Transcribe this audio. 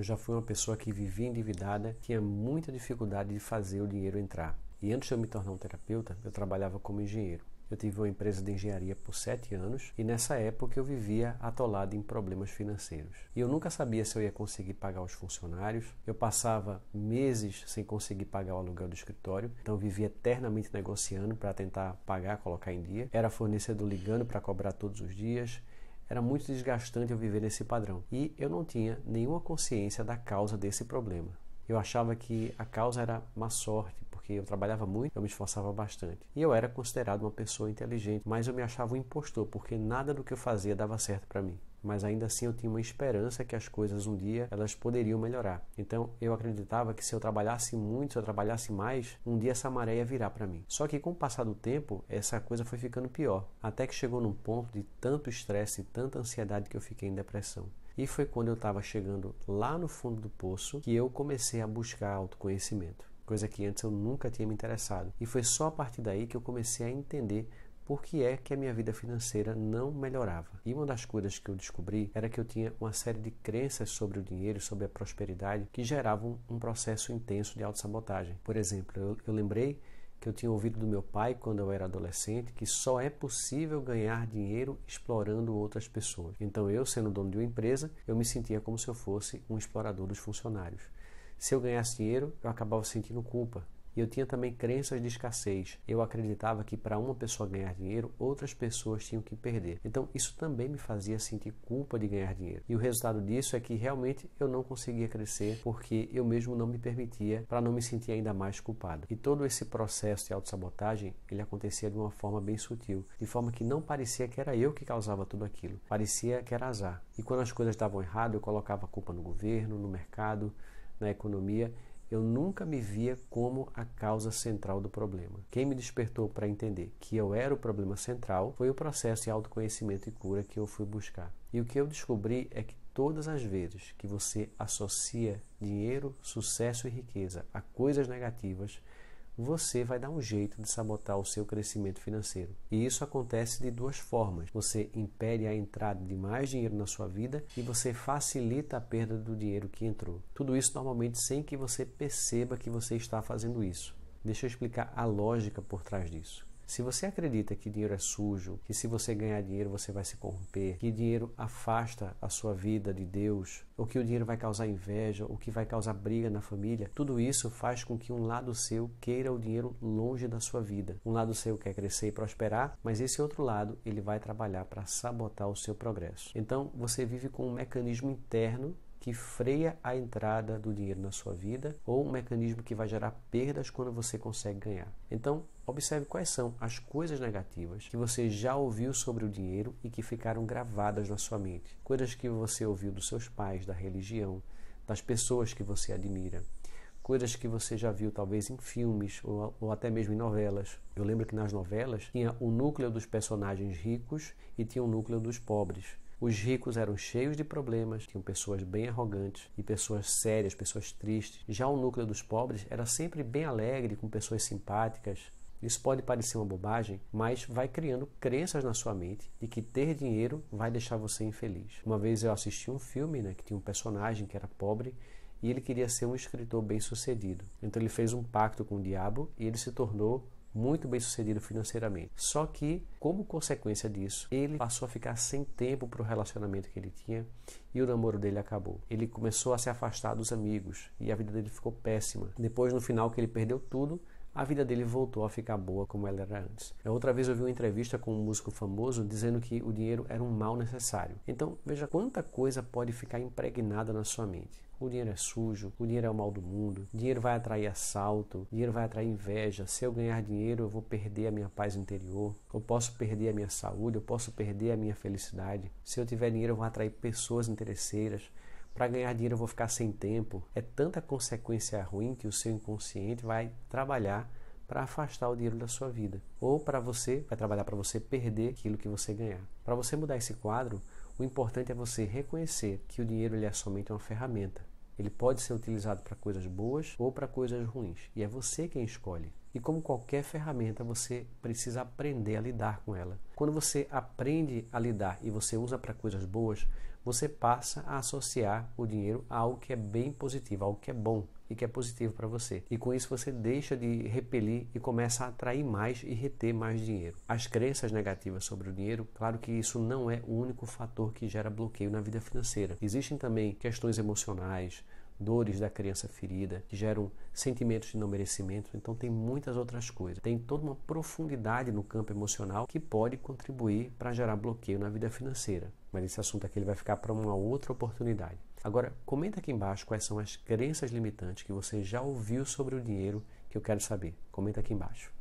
Eu já fui uma pessoa que vivia endividada, tinha muita dificuldade de fazer o dinheiro entrar. E antes de eu me tornar um terapeuta, eu trabalhava como engenheiro. Eu tive uma empresa de engenharia por sete anos e nessa época eu vivia atolado em problemas financeiros. E eu nunca sabia se eu ia conseguir pagar os funcionários, eu passava meses sem conseguir pagar o aluguel do escritório, então vivia eternamente negociando para tentar pagar, colocar em dia. Era fornecedor ligando para cobrar todos os dias, era muito desgastante eu viver nesse padrão e eu não tinha nenhuma consciência da causa desse problema. Eu achava que a causa era má sorte, porque eu trabalhava muito, eu me esforçava bastante. E eu era considerado uma pessoa inteligente, mas eu me achava um impostor, porque nada do que eu fazia dava certo para mim mas ainda assim eu tinha uma esperança que as coisas um dia elas poderiam melhorar. Então eu acreditava que se eu trabalhasse muito, se eu trabalhasse mais, um dia essa maré ia virar para mim. Só que com o passar do tempo, essa coisa foi ficando pior, até que chegou num ponto de tanto estresse e tanta ansiedade que eu fiquei em depressão. E foi quando eu estava chegando lá no fundo do poço que eu comecei a buscar autoconhecimento, coisa que antes eu nunca tinha me interessado. E foi só a partir daí que eu comecei a entender por que é que a minha vida financeira não melhorava. E uma das coisas que eu descobri era que eu tinha uma série de crenças sobre o dinheiro, sobre a prosperidade, que geravam um processo intenso de autossabotagem. Por exemplo, eu, eu lembrei que eu tinha ouvido do meu pai quando eu era adolescente, que só é possível ganhar dinheiro explorando outras pessoas. Então eu, sendo dono de uma empresa, eu me sentia como se eu fosse um explorador dos funcionários. Se eu ganhasse dinheiro, eu acabava sentindo culpa. E eu tinha também crenças de escassez. Eu acreditava que para uma pessoa ganhar dinheiro, outras pessoas tinham que perder. Então isso também me fazia sentir culpa de ganhar dinheiro. E o resultado disso é que realmente eu não conseguia crescer porque eu mesmo não me permitia para não me sentir ainda mais culpado. E todo esse processo de autossabotagem, ele acontecia de uma forma bem sutil, de forma que não parecia que era eu que causava tudo aquilo. Parecia que era azar. E quando as coisas estavam erradas, eu colocava a culpa no governo, no mercado, na economia eu nunca me via como a causa central do problema. Quem me despertou para entender que eu era o problema central foi o processo de autoconhecimento e cura que eu fui buscar. E o que eu descobri é que todas as vezes que você associa dinheiro, sucesso e riqueza a coisas negativas, você vai dar um jeito de sabotar o seu crescimento financeiro. E isso acontece de duas formas: você impede a entrada de mais dinheiro na sua vida e você facilita a perda do dinheiro que entrou. Tudo isso normalmente sem que você perceba que você está fazendo isso. Deixa eu explicar a lógica por trás disso. Se você acredita que dinheiro é sujo, que se você ganhar dinheiro você vai se corromper, que dinheiro afasta a sua vida de Deus, ou que o dinheiro vai causar inveja, ou que vai causar briga na família, tudo isso faz com que um lado seu queira o dinheiro longe da sua vida. Um lado seu quer crescer e prosperar, mas esse outro lado ele vai trabalhar para sabotar o seu progresso. Então você vive com um mecanismo interno que freia a entrada do dinheiro na sua vida ou um mecanismo que vai gerar perdas quando você consegue ganhar. Então, observe quais são as coisas negativas que você já ouviu sobre o dinheiro e que ficaram gravadas na sua mente. Coisas que você ouviu dos seus pais, da religião, das pessoas que você admira. Coisas que você já viu, talvez em filmes ou, ou até mesmo em novelas. Eu lembro que nas novelas tinha o núcleo dos personagens ricos e tinha o núcleo dos pobres os ricos eram cheios de problemas, tinham pessoas bem arrogantes e pessoas sérias, pessoas tristes. Já o núcleo dos pobres era sempre bem alegre, com pessoas simpáticas, isso pode parecer uma bobagem, mas vai criando crenças na sua mente de que ter dinheiro vai deixar você infeliz. Uma vez eu assisti um filme né, que tinha um personagem que era pobre e ele queria ser um escritor bem sucedido. Então ele fez um pacto com o diabo e ele se tornou muito bem sucedido financeiramente. Só que, como consequência disso, ele passou a ficar sem tempo para o relacionamento que ele tinha e o namoro dele acabou. Ele começou a se afastar dos amigos e a vida dele ficou péssima. Depois, no final, que ele perdeu tudo, a vida dele voltou a ficar boa como ela era antes. Outra vez eu vi uma entrevista com um músico famoso dizendo que o dinheiro era um mal necessário. Então, veja quanta coisa pode ficar impregnada na sua mente. O dinheiro é sujo, o dinheiro é o mal do mundo, o dinheiro vai atrair assalto, o dinheiro vai atrair inveja. Se eu ganhar dinheiro, eu vou perder a minha paz interior, eu posso perder a minha saúde, eu posso perder a minha felicidade. Se eu tiver dinheiro, eu vou atrair pessoas interesseiras para ganhar dinheiro eu vou ficar sem tempo. É tanta consequência ruim que o seu inconsciente vai trabalhar para afastar o dinheiro da sua vida, ou para você vai trabalhar para você perder aquilo que você ganhar. Para você mudar esse quadro, o importante é você reconhecer que o dinheiro ele é somente uma ferramenta. Ele pode ser utilizado para coisas boas ou para coisas ruins, e é você quem escolhe. E como qualquer ferramenta, você precisa aprender a lidar com ela. Quando você aprende a lidar e você usa para coisas boas, você passa a associar o dinheiro a algo que é bem positivo, algo que é bom e que é positivo para você. E com isso você deixa de repelir e começa a atrair mais e reter mais dinheiro. As crenças negativas sobre o dinheiro, claro que isso não é o único fator que gera bloqueio na vida financeira. Existem também questões emocionais, dores da criança ferida, que geram sentimentos de não merecimento. Então, tem muitas outras coisas. Tem toda uma profundidade no campo emocional que pode contribuir para gerar bloqueio na vida financeira. Mas esse assunto aqui ele vai ficar para uma outra oportunidade. Agora, comenta aqui embaixo quais são as crenças limitantes que você já ouviu sobre o dinheiro que eu quero saber. Comenta aqui embaixo.